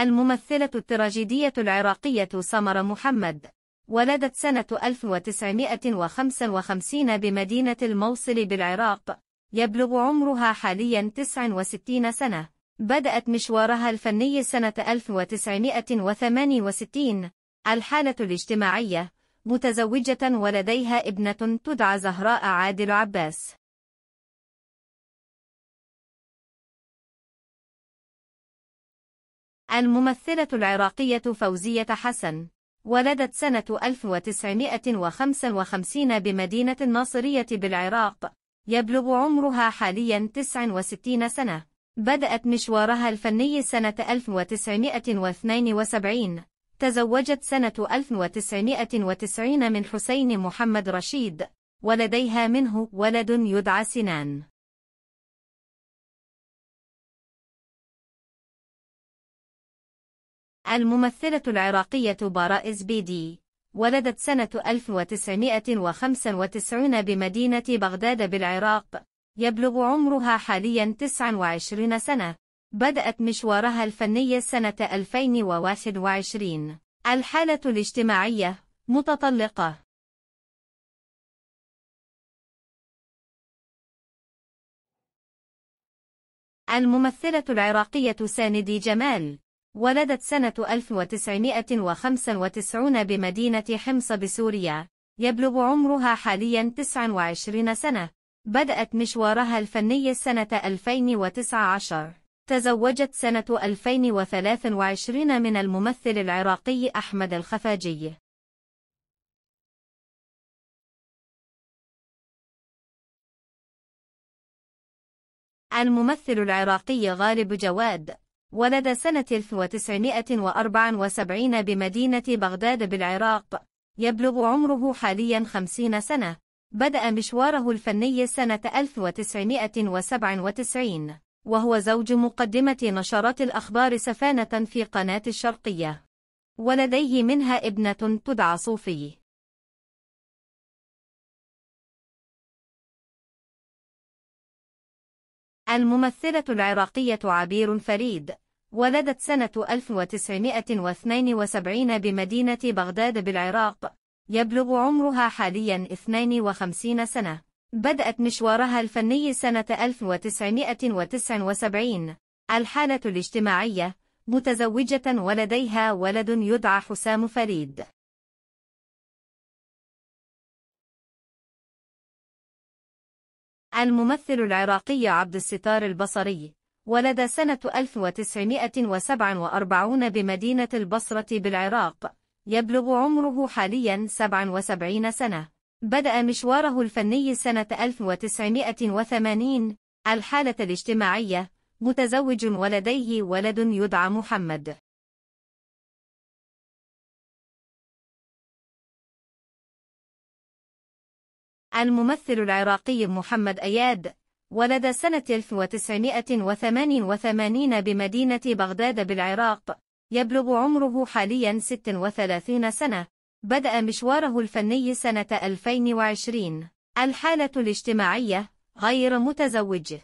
الممثلة التراجيدية العراقية سمر محمد ولدت سنة 1955 بمدينة الموصل بالعراق يبلغ عمرها حاليا 69 سنة بدأت مشوارها الفني سنة 1968 الحالة الاجتماعية متزوجة ولديها ابنة تدعى زهراء عادل عباس الممثلة العراقية فوزية حسن ولدت سنة 1955 بمدينة الناصرية بالعراق يبلغ عمرها حاليا 69 سنة بدأت مشوارها الفني سنة 1972 تزوجت سنة 1990 من حسين محمد رشيد ولديها منه ولد يدعى سنان الممثلة العراقية بارائز إزبيدي ولدت سنة 1995 بمدينة بغداد بالعراق يبلغ عمرها حاليا 29 سنة بدأت مشوارها الفني سنة 2021 الحالة الاجتماعية متطلقة الممثلة العراقية ساندي جمال ولدت سنة 1995 بمدينة حمص بسوريا يبلغ عمرها حاليا 29 سنة بدأت مشوارها الفني سنة 2019 تزوجت سنة 2023 من الممثل العراقي أحمد الخفاجي الممثل العراقي غالب جواد ولد سنة 1974 بمدينة بغداد بالعراق يبلغ عمره حاليا 50 سنة بدأ مشواره الفني سنة 1997 وهو زوج مقدمة نشرات الأخبار سفانة في قناة الشرقية ولديه منها ابنة تدعى صوفي الممثلة العراقية عبير فريد ولدت سنة 1972 بمدينة بغداد بالعراق يبلغ عمرها حاليا 52 سنة بدأت مشوارها الفني سنة 1979 الحالة الاجتماعية متزوجة ولديها ولد يدعى حسام فريد الممثل العراقي عبد الستار البصري ولد سنة 1947 بمدينة البصرة بالعراق يبلغ عمره حاليا 77 سنة بدأ مشواره الفني سنة 1980 الحالة الاجتماعية متزوج ولديه ولد يدعى محمد الممثل العراقي محمد أياد ولد سنة 1988 بمدينة بغداد بالعراق يبلغ عمره حاليا 36 سنة بدأ مشواره الفني سنة 2020 الحالة الاجتماعية غير متزوج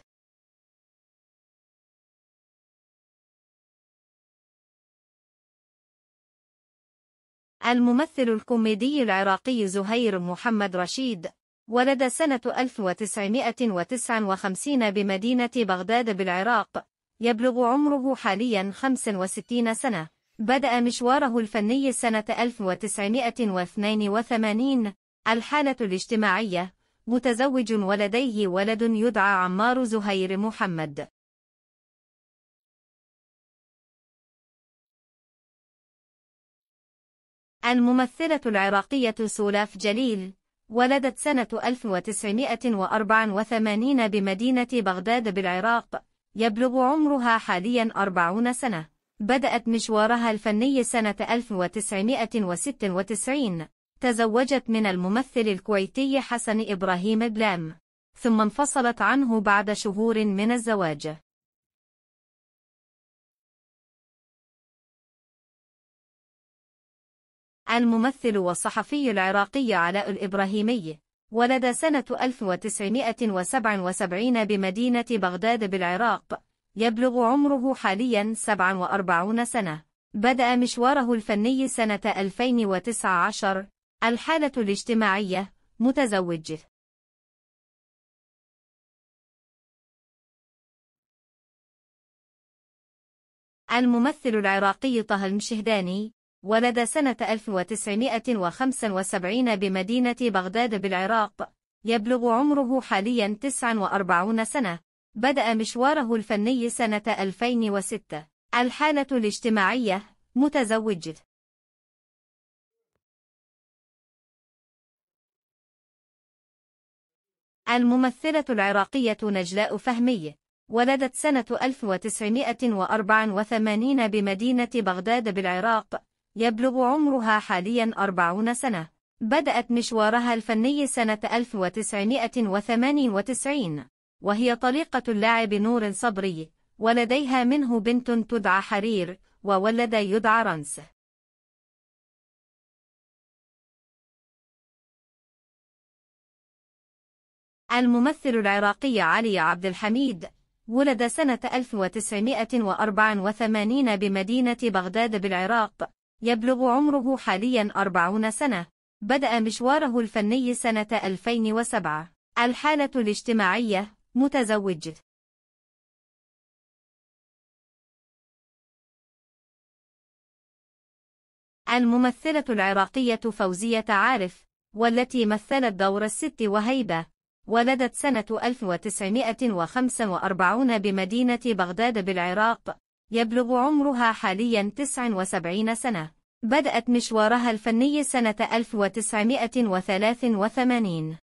الممثل الكوميدي العراقي زهير محمد رشيد ولد سنة 1959 بمدينة بغداد بالعراق يبلغ عمره حاليا 65 سنة بدأ مشواره الفني سنة 1982 الحالة الاجتماعية متزوج ولديه ولد يدعى عمار زهير محمد الممثلة العراقية سولاف جليل ولدت سنة 1984 بمدينة بغداد بالعراق يبلغ عمرها حاليا 40 سنة بدأت مشوارها الفني سنة 1996 تزوجت من الممثل الكويتي حسن إبراهيم بلام ثم انفصلت عنه بعد شهور من الزواج الممثل والصحفي العراقي علاء الإبراهيمي ولد سنة 1977 بمدينة بغداد بالعراق يبلغ عمره حاليا 47 سنة بدأ مشواره الفني سنة 2019 الحالة الاجتماعية متزوج الممثل العراقي طه المشهداني ولد سنة 1975 بمدينة بغداد بالعراق يبلغ عمره حاليا 49 سنة بدأ مشواره الفني سنة 2006 الحالة الاجتماعية متزوج الممثلة العراقية نجلاء فهمي ولدت سنة 1984 بمدينة بغداد بالعراق يبلغ عمرها حاليا 40 سنة. بدأت مشوارها الفني سنة 1998 وهي طليقة اللاعب نور صبري ولديها منه بنت تدعى حرير وولد يدعى رنس الممثل العراقي علي عبد الحميد ولد سنة 1984 بمدينة بغداد بالعراق يبلغ عمره حاليا 40 سنة بدأ مشواره الفني سنة 2007 الحالة الاجتماعية متزوج الممثلة العراقية فوزية عارف والتي مثلت دور الست وهيبة ولدت سنة 1945 بمدينة بغداد بالعراق يبلغ عمرها حاليا 79 سنة بدأت مشوارها الفني سنة 1983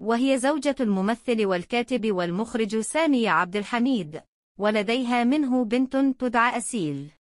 وهي زوجة الممثل والكاتب والمخرج سامي عبد الحميد ولديها منه بنت تدعى أسيل